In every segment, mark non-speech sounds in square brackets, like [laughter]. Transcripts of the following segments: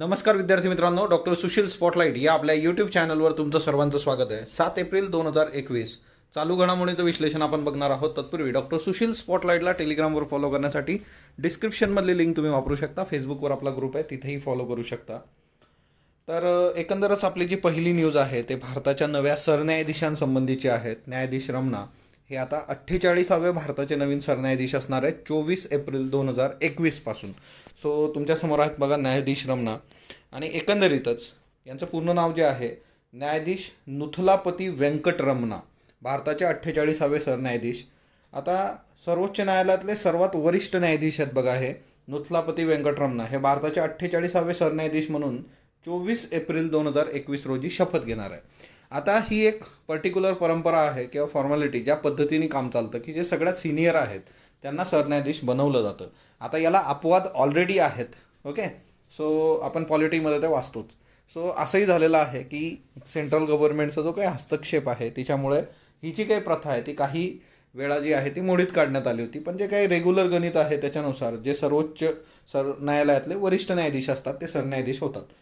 नमस्कार विद्यार्थी मित्रांनो डॉक्टर सुशील स्पॉटलाईट या आपल्या यूट्यूब चॅनलवर तुमचं सर्वांचं स्वागत आहे सात एप्रिल दोन हजार एकवीस चालू घडामोडीचं विश्लेषण आपण बघणार आहोत तत्पूर्वी डॉक्टर सुशील स्पॉटलाईटला टेलिग्रामवर फॉलो करण्यासाठी डिस्क्रिप्शनमधली लिंक तुम्ही वापरू शकता फेसबुकवर आपला ग्रुप आहे तिथेही फॉलो करू शकता तर एकंदरच आपली जी पहिली न्यूज आहे ते भारताच्या नव्या सरन्यायाधीशांसंबंधीची आहेत न्यायाधीश रमणा हे आता अठ्ठेचाळीसाव्या भारताचे नवीन सरन्यायाधीश असणार आहेत चोवीस एप्रिल दोन हजार एकवीसपासून सो तुमच्यासमोर आहेत बघा न्यायाधीश रमना आणि एकंदरीतच यांचं पूर्ण नाव जे आहे न्यायाधीश नुथलापती व्यंकट रमना भारताचे अठ्ठेचाळीसावे सरन्यायाधीश आता सर्वोच्च न्यायालयातले सर्वात वरिष्ठ न्यायाधीश आहेत बघा हे नुथलापती व्यंकटरमणा हे भारताचे अठ्ठेचाळीसावे सरन्यायाधीश म्हणून चोवीस एप्रिल दोन हजार एकवीस रोजी शपथ घेणार आहे आता ही एक पर्टिक्युलर परंपरा आहे किंवा फॉर्मॅलिटी ज्या पद्धतीने काम चालतं की जे सगळ्यात सिनियर आहेत त्यांना सरन्यायाधीश बनवलं जातं आता याला अपवाद ऑलरेडी आहेत ओके सो आपण पॉलिटीमध्ये ते वाचतोच सो असंही झालेलं आहे की सेंट्रल गव्हर्नमेंटचा जो काही हस्तक्षेप आहे तिच्यामुळे ही जी काही प्रथा आहे ती काही वेळा जी आहे ती मोडीत काढण्यात आली होती पण जे काही रेग्युलर गणित आहे त्याच्यानुसार जे सर्वोच्च सर न्यायालयातले वरिष्ठ न्यायाधीश असतात ते सरन्यायाधीश होतात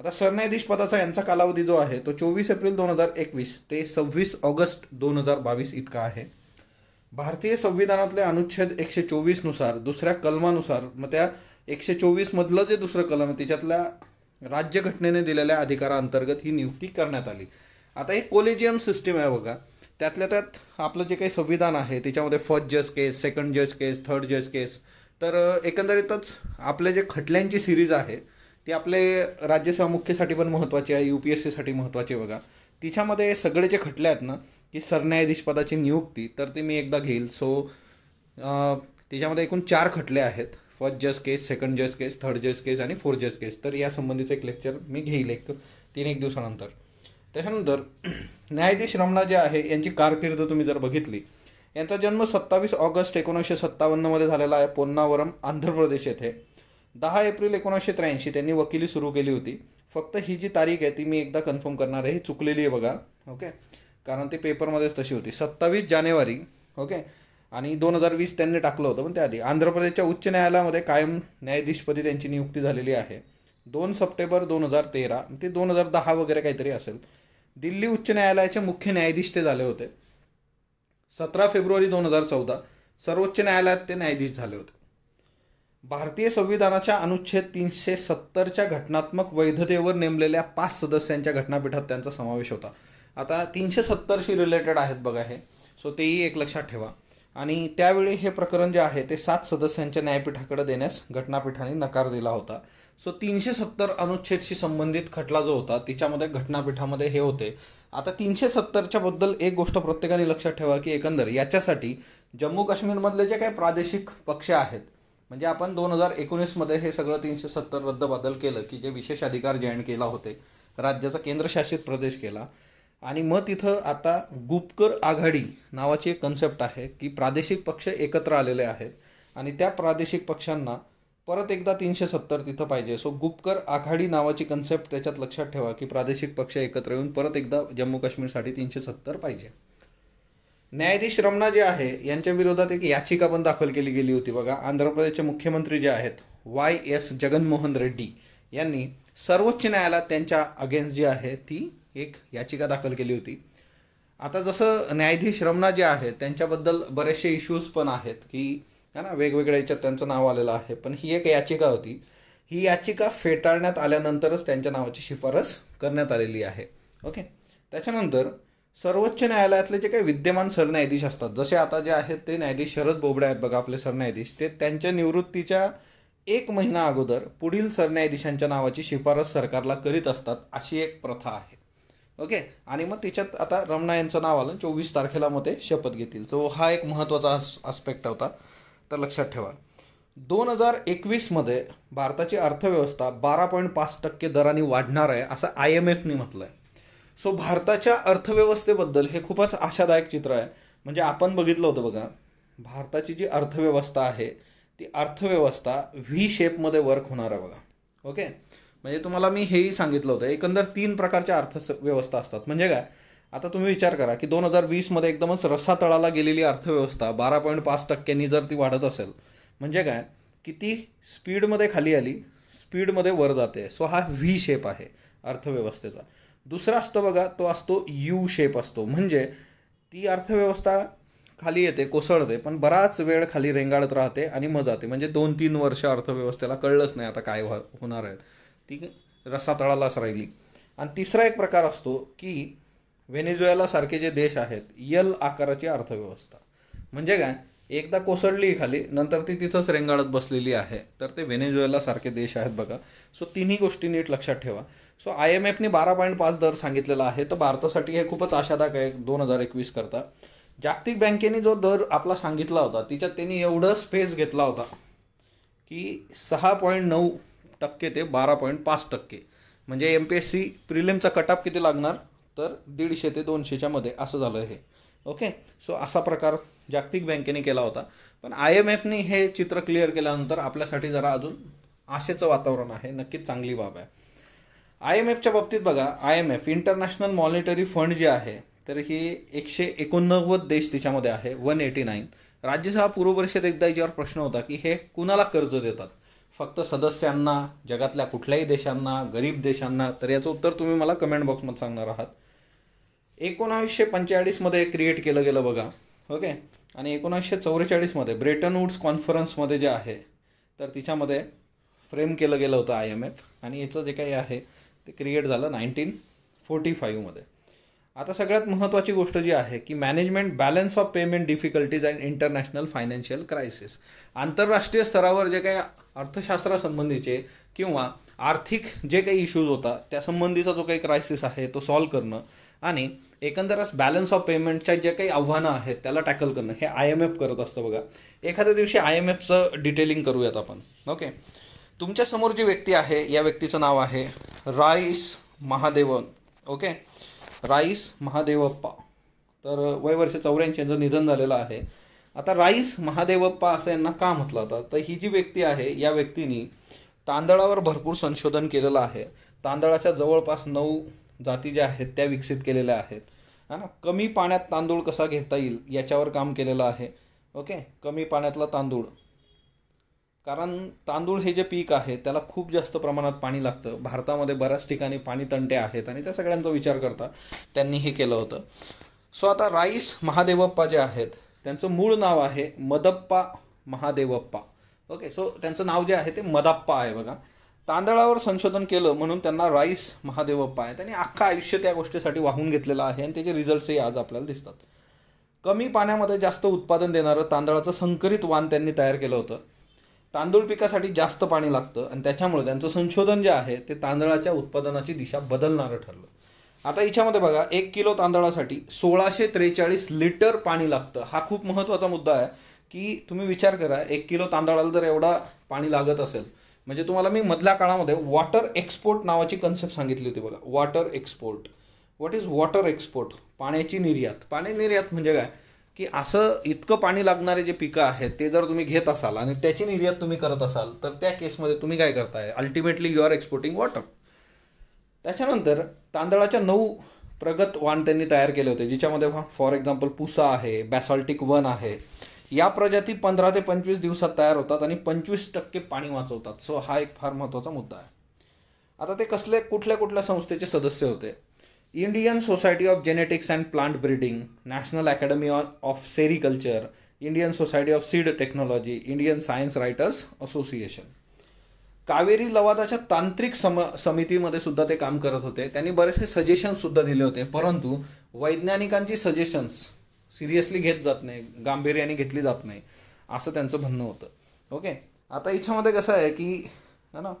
आता सरन्यायाधीश पदाचा यांचा कालावधी जो आहे तो चोवीस एप्रिल दोन हजार एकवीस ते सव्वीस ऑगस्ट दोन हजार बावीस इतका आहे भारतीय संविधानातल्या अनुच्छेद एकशे चोवीसनुसार दुसऱ्या कलमानुसार मग त्या एकशे चोवीसमधलं जे दुसरं कलम आहे त्याच्यातल्या राज्यघटनेने दिलेल्या अधिकाराअंतर्गत ही नियुक्ती करण्यात आली आता एक कोलेजियम सिस्टीम आहे बघा त्यातल्या त्यात आपलं जे काही संविधान आहे त्याच्यामध्ये फर्स्ट जज केस सेकंड जज केस थर्ड जज केस तर एकंदरीतच आपल्या जे खटल्यांची सिरीज आहे ते आपले राज्यसेवा मुख्यसाठी पण महत्त्वाचे आहे यू पी एस सीसाठी महत्त्वाचे बघा तिच्यामध्ये सगळे जे खटले आहेत ना की सरन्यायाधीशपदाची नियुक्ती तर ते मी एकदा घेईल सो त्याच्यामध्ये एकूण चार खटले आहेत फर्स्ट जज केस सेकंड जज केस थर्ड जज केस आणि फोर्थ जज केस तर या संबंधीचं एक लेक्चर मी घेईल एक तीन एक दिवसानंतर त्याच्यानंतर [clears throat] न्यायाधीश रमणा जे आहे यांची कारकीर्द तुम्ही जर बघितली यांचा जन्म सत्तावीस ऑगस्ट एकोणीसशे सत्तावन्नमध्ये झालेला आहे पोन्नावरम आंध्र प्रदेश येथे दहा एप्रिल एकोणीसशे त्र्याऐंशी त्यांनी वकिली सुरू केली होती फक्त ही जी तारीख आहे ती मी एकदा कन्फर्म करणार आहे ही चुकलेली आहे बघा ओके कारण ती पेपरमध्येच तशी होती सत्तावीस जानेवारी ओके आणि दोन हजार वीस त्यांनी टाकलं होतं पण त्याआधी आंध्र प्रदेशच्या उच्च न्यायालयामध्ये कायम न्यायाधीशपदी त्यांची नियुक्ती झालेली आहे दोन सप्टेंबर दोन हजार तेरा ते दोन हजार दहा वगैरे काहीतरी असेल दिल्ली उच्च न्यायालयाचे मुख्य न्यायाधीश ते झाले होते सतरा फेब्रुवारी दोन हजार चौदा सर्वोच्च न्यायालयात ते न्यायाधीश झाले होते भारतीय संविधानाच्या अनुच्छेद तीनशे सत्तरच्या घटनात्मक वैधतेवर नेमलेल्या पाच सदस्यांच्या घटनापीठात त्यांचा समावेश होता आता तीनशे सत्तरशी रिलेटेड आहेत बघा हे सो तेही एक लक्षात ठेवा आणि त्यावेळी हे प्रकरण जे आहे ते सात सदस्यांच्या न्यायपीठाकडे देण्यास घटनापीठाने नकार दिला होता सो तीनशे सत्तर अनुच्छेदशी संबंधित खटला जो होता तिच्यामध्ये घटनापीठामध्ये हे होते आता तीनशे सत्तरच्या बद्दल एक गोष्ट प्रत्येकाने लक्षात ठेवा की एकंदर याच्यासाठी जम्मू काश्मीरमधले जे काही प्रादेशिक पक्ष आहेत म्हणजे आपण दोन हजार एकोणीसमध्ये हे सगळं तीनशे सत्तर बदल केलं की जे विशेष अधिकार जॉईन केला होते राज्याचा केंद्रशासित प्रदेश केला आणि मग तिथं आता गुपकर आघाडी नावाची एक कन्सेप्ट आहे की प्रादेशिक पक्ष एकत्र आलेले आहेत आणि त्या प्रादेशिक पक्षांना परत एकदा तीनशे सत्तर तिथं पाहिजे सो गुपकर आघाडी नावाची कन्सेप्ट त्याच्यात लक्षात ठेवा की प्रादेशिक पक्ष एकत्र येऊन परत एकदा जम्मू काश्मीरसाठी तीनशे सत्तर पाहिजे न्यायाधीश रमणा जे आहे यांच्या विरोधात एक याचिका पण दाखल केली गेली होती बघा आंध्र प्रदेशचे मुख्यमंत्री जे आहेत वाय एस जगनमोहन रेड्डी यांनी सर्वोच्च न्यायालयात त्यांच्या अगेन्स्ट जी आहे ती एक याचिका दाखल केली होती आता जसं न्यायाधीश रमणा जे आहेत त्यांच्याबद्दल बरेचसे इश्यूज पण आहेत की है ना वेगवेगळ्या याच्यात त्यांचं नाव आलेलं आहे पण ही एक याचिका होती ही याचिका फेटाळण्यात आल्यानंतरच त्यांच्या नावाची शिफारस करण्यात आलेली आहे ओके त्याच्यानंतर सर्वोच्च न्यायालयातले जे काही विद्यमान सरन्यायाधीश असतात जसे आता जे आहेत ते न्यायाधीश शरद बोबडे आहेत बघा आपले सरन्यायाधीश ते त्यांच्या निवृत्तीच्या एक महिना अगोदर पुढील सरन्यायाधीशांच्या नावाची शिफारस सरकारला करीत असतात अशी एक प्रथा आहे ओके आणि मग तिच्यात आता रमणा यांचं नाव आलं चोवीस तारखेला मग ते शपथ घेतील सो हा एक महत्त्वाचा आस्पेक्ट होता तर लक्षात ठेवा दोन हजार एकवीसमध्ये भारताची अर्थव्यवस्था बारा पॉईंट पाच टक्के दराने वाढणार आहे असं आय एम एफनी म्हटलं आहे सो भारताच्या अर्थव्यवस्थेबद्दल हे खूपच आशादायक चित्र आहे म्हणजे आपण बघितलं होतं बघा भारताची जी अर्थव्यवस्था आहे ती अर्थव्यवस्था व्ही शेपमध्ये वर्क होणार आहे बघा ओके म्हणजे तुम्हाला मी हेही सांगितलं होतं एकंदर तीन प्रकारच्या अर्थव्यवस्था असतात म्हणजे काय आता तुम्ही विचार करा की दोन हजार वीसमध्ये एकदमच रसातळाला गेलेली अर्थव्यवस्था बारा पॉईंट पाच टक्क्यांनी जर ती वाढत असेल म्हणजे काय की ती स्पीडमध्ये खाली आली स्पीडमध्ये वर जाते सो हा व्ही शेप आहे अर्थव्यवस्थेचा दुसरा असतो बघा तो असतो यू शेप असतो म्हणजे ती अर्थव्यवस्था खाली येते कोसळते पण बराच वेळ खाली रेंगाळत राहते आणि मग जाते म्हणजे दोन तीन वर्ष अर्थव्यवस्थेला कळलंच नाही आता काय होणार आहे ती रसातळालाच राहिली आणि तिसरा एक प्रकार असतो की व्हेनेझुएलासारखे जे देश आहेत यल आकाराची अर्थव्यवस्था म्हणजे काय एकदा कोसळली खाली नंतर ती तिथंच रेंगाळत बसलेली आहे तर ते सारखे देश आहेत बघा सो तिन्ही गोष्टी नीट लक्षात ठेवा सो आय एम एफने बारा पॉईंट पाच दर सांगितलेला आहे तर भारतासाठी हे खूपच आशादायक आहे दोन हजार एकवीस करता जागतिक बँकेने जो दर आपला सांगितला होता तिच्यात त्यांनी एवढं स्पेस घेतला होता की सहा पॉईंट नऊ टक्के ते बारा पॉईंट पाच टक्के म्हणजे एम पी एस सी प्रिलिमचा कटअप किती लागणार तर दीडशे ते दोनशेच्या मध्ये असं झालं हे ओके सो असा प्रकार जागतिक बँकेने केला होता पण आय एम एफनी हे चित्र क्लिअर केल्यानंतर आपल्यासाठी जरा अजून आशेचं वातावरण आहे नक्कीच चांगली बाब आहे आय एम एफच्या बाबतीत बघा I M F international monetary fund जे आहे तर हे एकशे एकोणनव्वद देश त्याच्यामध्ये आहे वन एटी नाईन राज्यसभा पूर्व परिषद एकदा याच्यावर प्रश्न होता की हे कुणाला कर्ज देतात फक्त सदस्यांना जगातल्या कुठल्याही देशांना गरीब देशांना तर याचं उत्तर तुम्ही मला कमेंट बॉक्समध्ये सांगणार आहात एकोणावीसशे पंचेचाळीसमध्ये क्रिएट केलं गेलं बघा ओके आणि एकोणावीसशे चौवेचाळीसमध्ये ब्रेटन वूड्स कॉन्फरन्समध्ये जे आहे तर तिच्यामध्ये फ्रेम केलं गेलं होतं आय एम एफ आणि याचं जे काही आहे ते क्रिएट झालं नाईन्टीन फोर्टी फाईव्हमध्ये आता सगळ्यात महत्त्वाची गोष्ट जी आहे की management balance of payment difficulties and international financial crisis आंतरराष्ट्रीय स्तरावर जे काही अर्थशास्त्रासंबंधीचे किंवा आर्थिक जे काही इश्यूज होता त्यासंबंधीचा जो काही क्रायसिस आहे तो सॉल्व करणं आणि एकंदरच बॅलन्स ऑफ पेमेंटच्या जे काही आव्हानं आहेत त्याला टॅकल करणं हे आय एम एफ करत असतं बघा एखाद्या दिवशी आय एम एफचं डिटेलिंग करूयात आपण ओके तुमच्यासमोर जी व्यक्ती आहे या व्यक्तीचं नाव आहे Rice Mahadevan okay Rice Mahadevappa तर वय वर्ष चौऱ्याऐंशी यांचं निधन झालेलं आहे आता राईस महादेवप्पा असं यांना का म्हटलं होतं तर ही जी व्यक्ती आहे या व्यक्तीनी तांदळावर भरपूर संशोधन केलेलं आहे तांदळाच्या जवळपास नऊ जाती ज्या आहेत त्या विकसित केलेल्या आहेत है ना कमी पाण्यात तांदूळ कसा घेता येईल याच्यावर काम केलेलं आहे ओके कमी पाण्यातला तांदूळ कारण तांदूळ हे जे पीक आहे त्याला खूप जास्त प्रमाणात पाणी लागतं भारतामध्ये बऱ्याच ठिकाणी पाणी तंटे आहेत आणि त्या सगळ्यांचा विचार करता त्यांनी हे केलं होतं सो आता राईस महादेवप्पा जे आहेत त्यांचं मूळ नाव आहे मदप्पा महादेवप्पा ओके सो त्यांचं नाव जे आहे ते मदप्पा आहे बघा तांदळावर संशोधन केलं म्हणून त्यांना राईस महादेवप्पा आहे त्यांनी अख्खा आयुष्य त्या गोष्टीसाठी वाहून घेतलेलं आहे आणि त्याचे रिझल्ट्सही आज आपल्याला दिसतात कमी पाण्यामध्ये जास्त उत्पादन देणारं तांदळाचं संकरित वाण त्यांनी तयार केलं होतं तांदूळ पिकासाठी जास्त पाणी लागतं आणि त्याच्यामुळे त्यांचं संशोधन जे आहे ते तांदळाच्या उत्पादनाची दिशा बदलणारं ठरलं आता याच्यामध्ये बघा एक किलो तांदळासाठी सोळाशे त्रेचाळीस लिटर पाणी लागतं हा खूप महत्त्वाचा मुद्दा आहे की तुम्ही विचार करा एक किलो तांदळाला जर एवढा पाणी लागत असेल म्हणजे तुम्हाला मी मधल्या काळामध्ये वॉटर एक्सपोर्ट नावाची कन्सेप्ट सांगितली होती बघा water export what is water export पाण्याची निर्यात पाणी निर्यात म्हणजे काय की असं इतकं पाणी लागणारे जे पिकं आहेत ते जर तुम्ही घेत असाल आणि त्याची निर्यात तुम्ही करत असाल तर त्या केसमध्ये तुम्ही काय करताय ultimately you are exporting water त्याच्यानंतर तांदळाच्या नऊ प्रगत वाण त्यांनी तयार केले होते ज्याच्यामध्ये फॉर एक्झाम्पल पुसा आहे बॅसॉल्टिक वन आहे या प्रजाती पंधरा ते पंचवीस दिवसात तयार होतात आणि पंचवीस टक्के पाणी वाचवतात सो हा एक फार महत्त्वाचा मुद्दा आहे आता ते कसले कुठल्या कुठल्या संस्थेचे सदस्य होते Indian society of genetics and plant breeding national academy of sericulture Indian society of seed technology Indian science writers association Kaveri लवादाच्या तांत्रिक सम समितीमध्ये सुद्धा ते काम करत होते त्यांनी बरेचसे सुद्धा दिले होते परंतु वैज्ञानिकांची सजेशन्स सिरियसली घेत जात नाही गांभीर्याने घेतली जात नाही असं त्यांचं म्हणणं होतं ओके आता याच्यामध्ये कसं आहे की है ना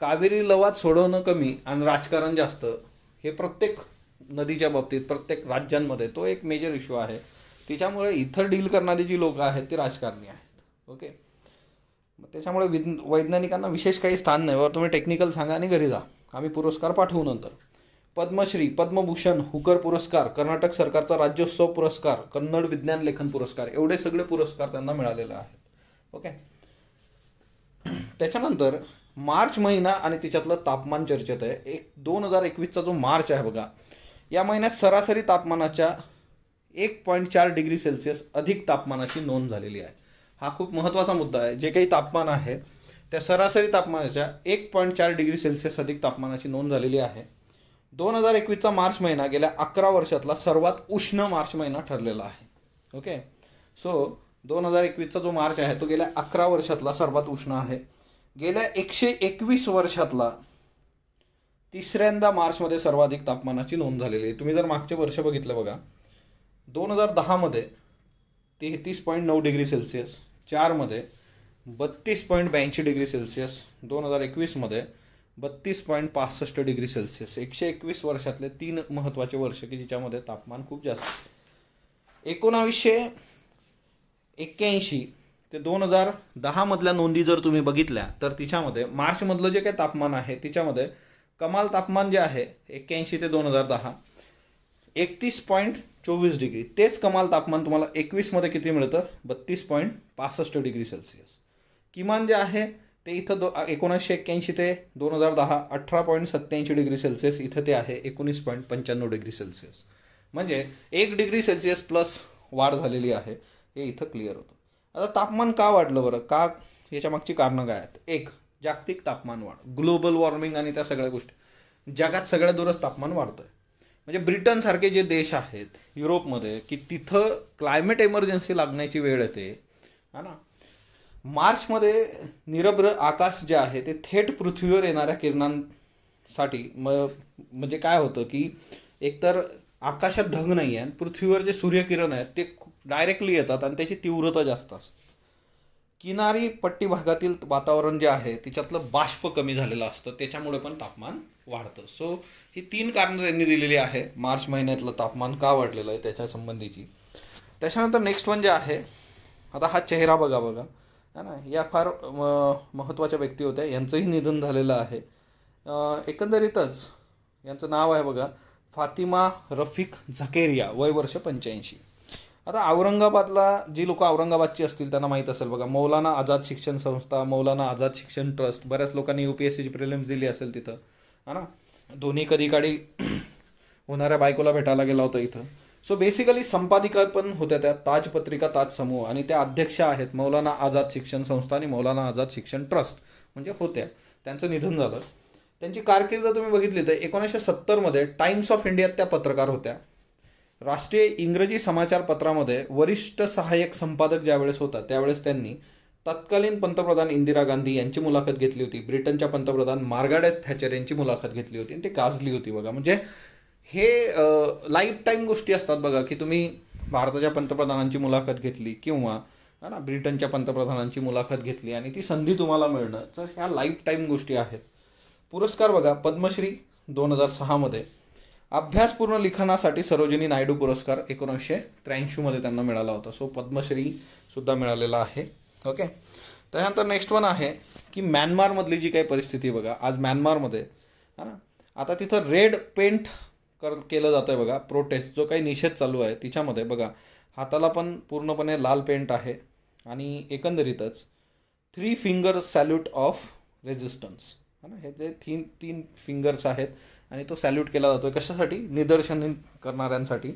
कावेरी लवाद सोडवणं कमी आणि राजकारण जास्त हे प्रत्येक नदीच्या बाबतीत प्रत्येक राज्यांमध्ये तो एक मेजर इश्यू आहे तिच्यामुळे इथं डील करणारी जी लोकं आहेत ती राजकारणी आहेत ओके मग त्याच्यामुळे विज वैज्ञानिकांना विशेष काही स्थान नाही बरं तुम्ही टेक्निकल सांगा आणि घरी जा आम्ही पुरस्कार पाठवू नंतर पद्मश्री पद्मभूषण हुकर पुरस्कार कर्नाटक सरकारचा राज्योत्सव पुरस्कार कन्नड विज्ञान लेखन पुरस्कार एवढे सगळे पुरस्कार त्यांना मिळालेले आहेत ओके [clears throat] त्याच्यानंतर मार्च महिना आणि त्याच्यातलं तापमान चर्चेत आहे एक दोन हजार एकवीसचा जो मार्च आहे बघा या महिन्यात सरासरी तापमानाच्या एक पॉईंट चार डिग्री सेल्सिअस अधिक तापमानाची नोंद झालेली आहे हा खूप महत्त्वाचा मुद्दा आहे जे काही तापमान आहे त्या सरासरी तापमानाच्या एक पॉईंट चार डिग्री सेल्सिअस अधिक तापमानाची नोंद झालेली आहे दोन हजार एकवीसचा मार्च महिना गेल्या अकरा वर्षातला सर्वात उष्ण मार्च महिना ठरलेला आहे ओके सो दोन हजार एकवीसचा जो मार्च आहे तो गेल्या अकरा वर्षातला सर्वात उष्ण आहे गेल्या एकशे एकवीस वर्षातला तिसऱ्यांदा मार्चमध्ये सर्वाधिक तापमानाची नोंद झालेली आहे तुम्ही जर मागचे वर्ष बघितलं बघा दोन हजार दहामध्ये तेहतीस पॉईंट नऊ डिग्री सेल्सिअस चारमध्ये बत्तीस पॉईंट ब्याऐंशी डिग्री सेल्सिअस दोन हजार एकवीसमध्ये बत्तीस पॉईंट पासष्ट डिग्री सेल्सिअस एकशे एकवीस वर्षातले तीन महत्त्वाचे वर्ष की ज्याच्यामध्ये तापमान खूप जास्त एकोणावीसशे एक्क्याऐंशी ते दोन हजार दहामधल्या नोंदी जर तुम्ही बघितल्या तर तिच्यामध्ये मार्चमधलं जे काही तापमान आहे तिच्यामध्ये कमाल तापमान जे आहे एक्क्याऐंशी ते दोन हजार दहा एकतीस पॉईंट चोवीस डिग्री तेच कमाल तापमान तुम्हाला एकवीसमध्ये किती मिळतं बत्तीस पॉईंट पासष्ट डिग्री सेल्सिअस किमान जे आहे ते इथं दो एकोणीसशे एक्क्याऐंशी ते दोन हजार दहा अठरा पॉईंट सत्त्याऐंशी डिग्री सेल्सिअस इथं ते आहे एकोणीस पॉईंट पंच्याण्णव डिग्री सेल्सिअस म्हणजे एक डिग्री सेल्सिअस प्लस वाढ झालेली आहे हे इथं क्लिअर होतं आता तापमान का वाढलं बरं का याच्यामागची कारणं काय आहेत एक जागतिक तापमान वाढ ग्लोबल वॉर्मिंग आणि त्या सगळ्या गोष्टी जगात सगळ्या दुरस तापमान वाढतं आहे म्हणजे ब्रिटनसारखे जे देश आहेत युरोपमध्ये की तिथं क्लायमेट एमर्जन्सी लागण्याची वेळ येते हा ना मार्चमध्ये निरभ्र आकाश जे आहे ते थेट पृथ्वीवर येणाऱ्या किरणांसाठी म म्हणजे काय होतं की एकतर आकाशात ढग नाही आहे पृथ्वीवर जे सूर्यकिरण आहेत ते डायरेक्टली येतात आणि त्याची तीव्रता जास्त असते किनारी पट्टी भागातील वातावरण जे आहे त्याच्यातलं बाष्प कमी झालेलं असतं त्याच्यामुळे पण तापमान वाढतं सो ही तीन कारणं त्यांनी दिलेली आहे मार्च महिन्यातलं तापमान का वाढलेलं आहे त्याच्या संबंधीची त्याच्यानंतर नेक्स्ट वन जे आहे आता हा चेहरा बघा बघा है ना या फार महत्त्वाच्या व्यक्ती होत्या यांचंही निधन झालेलं आहे एकंदरीतच यांचं नाव आहे बघा फातिमा रफिक झकेरिया वय वर्ष पंच्याऐंशी आता औरंगाबादला जी लोक औरंगाबादची असतील त्यांना माहीत असेल बघा मौलाना आझाद शिक्षण संस्था मौलाना आझाद शिक्षण ट्रस्ट बऱ्याच लोकांनी यू पी एस सीची प्रिलिम्स दिली असेल तिथं है ना दोन्ही कधी काळी [clears throat] होणाऱ्या बायकोला भेटायला गेला होता इथं सो बेसिकली संपादिका पण होत्या त्या ताज पत्रिका ताज समूह आणि त्या अध्यक्ष आहेत मौलाना आझाद शिक्षण संस्था आणि मौलाना आझाद शिक्षण ट्रस्ट म्हणजे होत्या त्यांचं निधन झालं त्यांची कारकीर्द तुम्ही बघितली तर एकोणीसशे सत्तरमध्ये टाइम्स ऑफ इंडियात त्या पत्रकार होत्या राष्ट्रीय इंग्रजी समाचारपत्रामध्ये वरिष्ठ सहाय्यक संपादक ज्यावेळेस होता त्यावेळेस त्यांनी तत्कालीन पंतप्रधान इंदिरा गांधी यांची मुलाखत घेतली होती ब्रिटनच्या पंतप्रधान मार्गारेट थॅचर यांची मुलाखत घेतली होती आणि ते गाजली होती बघा म्हणजे हे लाईफ टाईम गोष्टी असतात बघा की तुम्ही भारताच्या पंतप्रधानांची मुलाखत घेतली किंवा है ना ब्रिटनच्या पंतप्रधानांची मुलाखत घेतली आणि ती संधी तुम्हाला मिळणं तर ह्या लाईफ टाईम गोष्टी आहेत पुरस्कार बघा पद्मश्री दोन हजार सहामध्ये अभ्यासपूर्ण लिखाणासाठी सरोजिनी नायडू पुरस्कार एकोणीसशे त्र्याऐंशीमध्ये त्यांना मिळाला होता सो पद्मश्री सुद्धा मिळालेला आहे ओके त्याच्यानंतर नेक्स्ट वन आहे की म्यानमारमधली जी काही परिस्थिती बघा आज म्यानमारमध्ये ना आता तिथं रेड पेंट कर केलं जातं आहे बघा प्रोटेस्ट जो काही निषेध चालू आहे तिच्यामध्ये बघा हाताला पण पूर्णपणे लाल पेंट आहे आणि एकंदरीतच three finger salute of resistance है ना हे जे तीन तीन फिंगर्स आहेत आणि तो सॅल्यूट केला जातो कशासाठी निदर्शन करणाऱ्यांसाठी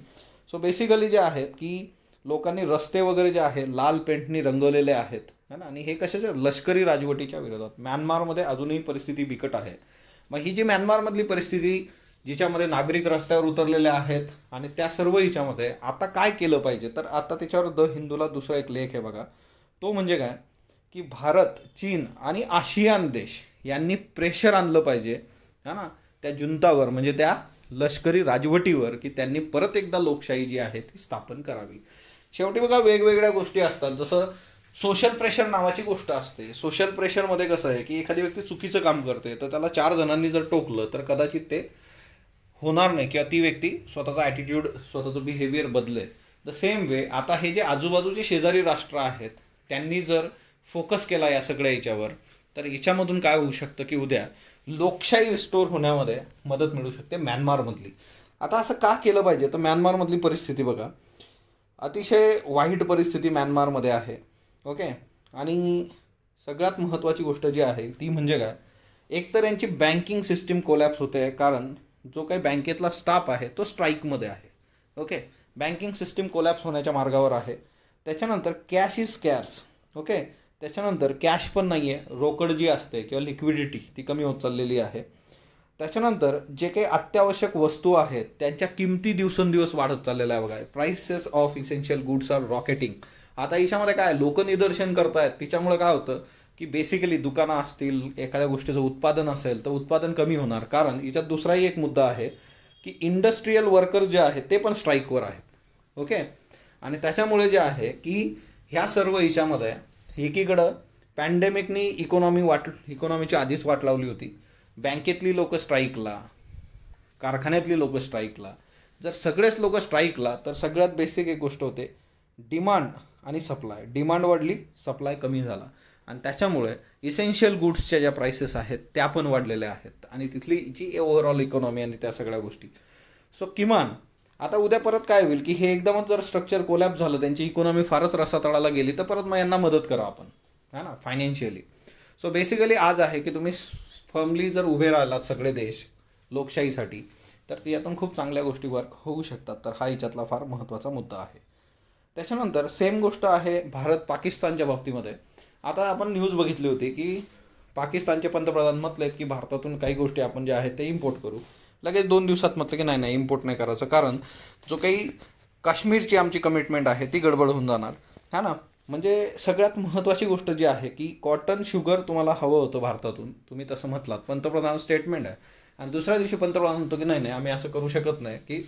सो बेसिकली जे आहेत की लोकांनी रस्ते वगैरे जे आहेत लाल पेंटनी रंगवलेले आहेत है ना आणि हे कशाच्या लष्करी राजवटीच्या विरोधात म्यानमारमध्ये अजूनही परिस्थिती बिकट आहे मग ही जी म्यानमारमधली परिस्थिती जिच्यामध्ये नागरिक रस्त्यावर उतरलेले आहेत आणि त्या सर्व हिच्यामध्ये आता काय केलं पाहिजे तर आता त्याच्यावर द हिंदूला दुसरा एक लेख आहे बघा तो म्हणजे काय की भारत चीन आणि आशियान देश यांनी प्रेशर आणलं पाहिजे है ना त्या जुंतावर म्हणजे त्या लष्करी राजवटीवर की त्यांनी परत एकदा लोकशाही जी आहे ती स्थापन करावी शेवटी बघा वेगवेगळ्या गोष्टी असतात जसं सोशल प्रेशर नावाची गोष्ट असते सोशल प्रेशरमध्ये कसं आहे की एखादी व्यक्ती चुकीचं काम करते तर त्याला चार जणांनी जर टोकलं तर कदाचित ते होणार नाही किंवा ती व्यक्ती स्वतःचा ॲटिट्यूड स्वतःचं बिहेवियर बदलेल द सेम वे आता हे जे आजूबाजूचे शेजारी राष्ट्र आहेत त्यांनी जर फोकस केला या सगळ्या याच्यावर तर याच्यामधून काय होऊ शकतं की उद्या लोकशाही रिस्टोअर होण्यामध्ये मदत मिळू शकते म्यानमारमधली आता असं का केलं पाहिजे तर म्यानमारमधली परिस्थिती बघा अतिशय वाईट परिस्थिती म्यानमारमध्ये आहे ओके आणि सगळ्यात महत्त्वाची गोष्ट जी आहे ती म्हणजे काय एकतर यांची बँकिंग सिस्टीम कोलॅप्स होते कारण जो काही बँकेतला स्टाफ आहे तो स्ट्राईकमध्ये आहे ओके बँकिंग सिस्टीम कोलॅप्स होण्याच्या मार्गावर आहे त्याच्यानंतर कॅश इज कॅर्स ओके त्याच्यानंतर कॅश पण नाही आहे रोकड जी असते किंवा लिक्विडिटी ती कमी होत चाललेली आहे त्याच्यानंतर जे काही अत्यावश्यक वस्तू आहेत त्यांच्या किमती दिवसेंदिवस वाढत चाललेल्या आहे बघा prices of essential goods are rocketing आता याच्यामध्ये काय लोकनिदर्शन करतायत तिच्यामुळे काय होतं की बेसिकली दुकानं असतील एखाद्या गोष्टीचं उत्पादन असेल तर उत्पादन कमी होणार कारण याच्यात दुसराही एक मुद्दा आहे की इंडस्ट्रीयल वर्कर जे आहेत ते पण स्ट्राईकवर आहेत ओके आणि त्याच्यामुळे जे आहे की ह्या सर्व याच्यामध्ये एकीकडं पॅन्डेमिकनी इकॉनॉमी वाट इकॉनॉमीची आधीच वाट लावली होती बँकेतली लोकं स्ट्राईकला कारखान्यातली लोकं स्ट्राईकला जर सगळेच लोक स्ट्राईकला तर सगळ्यात बेसिक एक गोष्ट होते डिमांड आणि सप्लाय डिमांड वाढली सप्लाय कमी झाला आणि त्याच्यामुळे इसेन्शियल गुड्सच्या ज्या प्रायसेस आहेत त्या पण वाढलेल्या आहेत आणि तिथली जी ओव्हरऑल इकॉनॉमी आणि त्या सगळ्या गोष्टी सो किमान आता उद्या परत काय होईल की हे एकदमच जर स्ट्रक्चर कोलॅप झालं त्यांची इकॉनॉमी फारच रसातळाला गेली तर परत मग यांना मदत करा आपण है ना फायनान्शियली सो बेसिकली आज आहे की तुम्ही फर्मली जर उभे राहिलात सगळे देश लोकशाहीसाठी तर यातून खूप चांगल्या गोष्टी वर्क होऊ शकतात तर हा याच्यातला फार महत्त्वाचा मुद्दा आहे त्याच्यानंतर सेम गोष्ट आहे भारत पाकिस्तानच्या बाबतीमध्ये आता आपण न्यूज बघितली होती की पाकिस्तानचे पंतप्रधान म्हटलेत की भारतातून काही गोष्टी आपण ज्या आहेत ते इम्पोर्ट करू लगेच दोन दिवसात म्हटलं की नाही नाही इम्पोर्ट नाही करायचं कारण जो काही काश्मीरची आमची कमिटमेंट आहे ती गडबड होऊन जाणार हा ना म्हणजे सगळ्यात महत्त्वाची गोष्ट जी आहे की कॉटन शुगर तुम्हाला हवं होतं भारतातून तुम्ही तसं म्हटलात पंतप्रधान स्टेटमेंट आहे आणि दुसऱ्या दिवशी पंतप्रधान म्हणतो की नाही नाही आम्ही असं करू शकत नाही की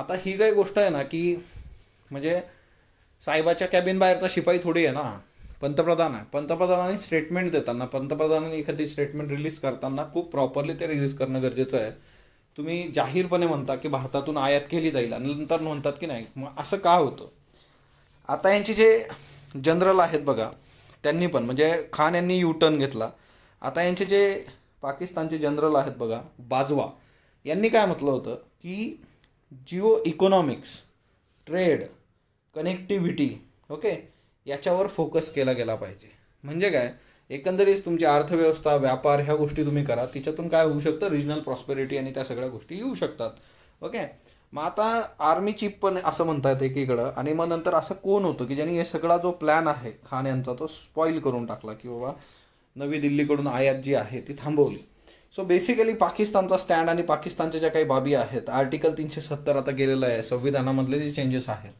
आता ही काही गोष्ट आहे ना की म्हणजे साहेबाच्या कॅबिन बाहेरचा शिपाई थोडी आहे ना पंतप्रधान आहे पंतप्रधानांनी स्टेटमेंट देताना पंतप्रधानांनी एखादी स्टेटमेंट रिलीज करताना खूप प्रॉपरली ते रिलीज करणं गरजेचं आहे तुम्ही जाहीरपणे म्हणता की भारतातून आयात केली जाईल आणि नंतर म्हणतात की नाही मग असं का होतं आता यांचे जे जनरल आहेत बघा त्यांनी पण म्हणजे खान यांनी यू टर्न घेतला आता यांचे जे पाकिस्तानचे जनरल आहेत बघा बाजवा यांनी काय म्हटलं होतं की geo economics trade connectivity okay याच्यावर फोकस केला गेला पाहिजे म्हणजे काय एकंदरीत तुमची अर्थव्यवस्था व्यापार ह्या गोष्टी तुम्ही करा तिच्यातून काय होऊ शकतं रिजनल प्रॉस्पेरिटी आणि त्या सगळ्या गोष्टी येऊ शकतात ओके मग आता आर्मी चीफ पण असं म्हणतात एकीकडं आणि मग नंतर असं कोण होतं की ज्यांनी हे सगळा जो प्लॅन आहे खान यांचा तो स्पॉईल करून टाकला की बाबा नवी दिल्लीकडून आयात जी आहे ती थांबवली सो बेसिकली पाकिस्तानचा स्टँड आणि पाकिस्तानच्या ज्या काही बाबी आहेत आर्टिकल तीनशे सत्तर आता गेलेलं आहे संविधानामधले जे चेंजेस आहेत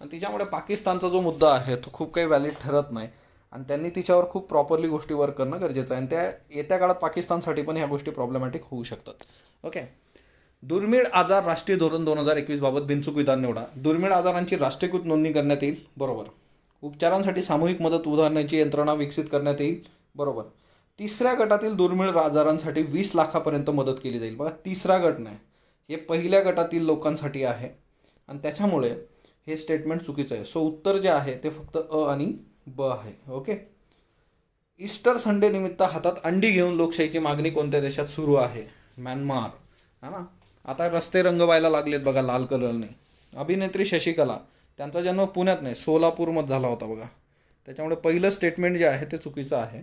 आणि तिच्यामुळे पाकिस्तानचा जो मुद्दा आहे तो खूप काही व्हॅलिड ठरत नाही आणि त्यांनी तिच्यावर खूप प्रॉपरली गोष्टी वर्क करणं गरजेचं आहे आणि त्या येत्या काळात पाकिस्तानसाठी पण ह्या गोष्टी प्रॉब्लेमॅटिक होऊ शकतात ओके दुर्मिळ आजार राष्ट्रीय धोरण दोन हजार एकवीसबाबत बिनचूक विधान निवडा दुर्मिळ आजारांची राष्ट्रीयकृत नोंदणी करण्यात येईल बरोबर उपचारांसाठी सामूहिक मदत उदाहरणाची यंत्रणा विकसित करण्यात येईल बरोबर तिसऱ्या गटातील दुर्मिळ आजारांसाठी वीस लाखापर्यंत मदत केली जाईल बघा तिसरा गट नाही हे पहिल्या गटातील लोकांसाठी आहे आणि त्याच्यामुळे हे स्टेटमेंट चुकीचं आहे सो उत्तर जे आहे ते फक्त अ आणि ब आहे ओके ईस्टर संडे निमित्त हातात अंडी घेऊन लोकशाहीची मागणी कोणत्या देशात सुरू आहे म्यानमार हा ना आता रस्ते रंगवायला लागलेत बघा लाल कलरने अभिनेत्री शशिकला त्यांचा जन्म पुण्यात नाही सोलापूरमध्ये झाला होता बघा त्याच्यामुळे पहिलं स्टेटमेंट जे आहे ते चुकीचं आहे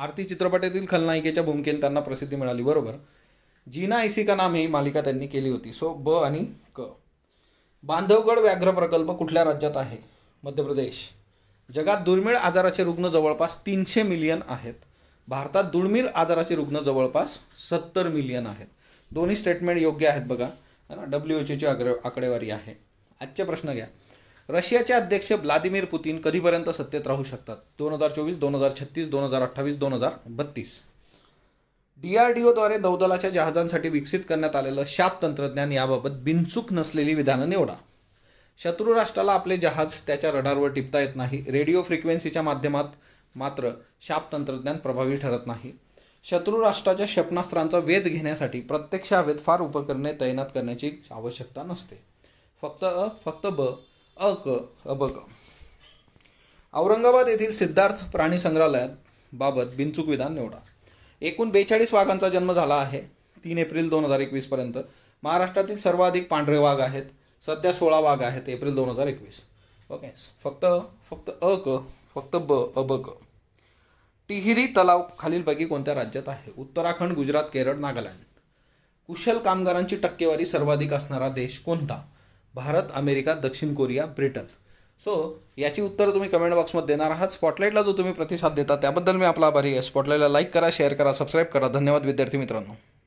आरती चित्रपटातील खलनायिकेच्या भूमिकेने त्यांना प्रसिद्धी मिळाली बरोबर जीना इसी का नाम ही मालिका त्यांनी केली होती सो ब आणि क बांधवगड व्याघ्र प्रकल्प कुठल्या राज्यात आहे मध्य प्रदेश जगात दुर्मिळ आजाराचे रुग्ण जवळपास तीनशे मिलियन आहेत भारतात दुर्मिळ आजाराचे रुग्ण जवळपास सत्तर मिलियन आहेत दोन्ही स्टेटमेंट योग्य आहेत बघा है ना डब्ल्यू एच ओची आग्र आकडेवारी आहे आजचे प्रश्न घ्या रशियाचे अध्यक्ष व्लादिमीर पुतीन कधीपर्यंत सत्तेत राहू शकतात दोन हजार चोवीस दोन हजार छत्तीस दोन हजार अठ्ठावीस दोन हजार बत्तीस डी आर डी ओद्वारे नौदलाच्या जहाजांसाठी विकसित करण्यात आलेलं शाप तंत्रज्ञान याबाबत बिनचूक नसलेली विधानं निवडा शत्रू राष्ट्राला आपले जहाज त्याच्या रडारवर टिपता येत नाही रेडिओ फ्रिक्वेन्सीच्या माध्यमात मात्र शाप तंत्रज्ञान प्रभावी ठरत नाही शत्रू राष्ट्राच्या क्षेपणास्त्रांचा वेध घेण्यासाठी प्रत्यक्ष हवेत फार उपकरणे तैनात करण्याची आवश्यकता नसते फक्त अ फक्त ब अ क अब क औरंगाबाद येथील सिद्धार्थ प्राणी संग्रहालयात बाबत बिनचूक विधान निवडा एकूण बेचाळीस वाघांचा जन्म झाला आहे तीन एप्रिल दोन हजार एकवीसपर्यंत महाराष्ट्रातील सर्वाधिक पांढरे वाघ आहेत सध्या सोळा वाघ आहेत एप्रिल दोन हजार एकवीस ओके फक्त फक्त अ क फक्त ब अ ब क टिहिरी तलाव खालीलपैकी कोणत्या राज्यात आहे उत्तराखंड गुजरात केरळ नागालँड कुशल कामगारांची टक्केवारी सर्वाधिक असणारा देश कोणता भारत अमेरिका दक्षिण कोरिया ब्रिटन सो so, याची उत्तर तुम्ही कमेंट बॉक्समध्ये देणार आहात स्पॉटलाईटला जो तुम्ही प्रतिसाद देता त्याबद्दल मी आपला आभारी आहे स्पॉटलाईटला लाईक करा शेअर करा सबस्क्राईब करा धन्यवाद विद्यार्थी मित्रांनो